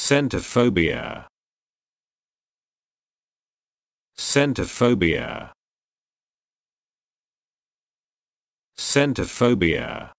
Centophobia. Centophobia. Centophobia.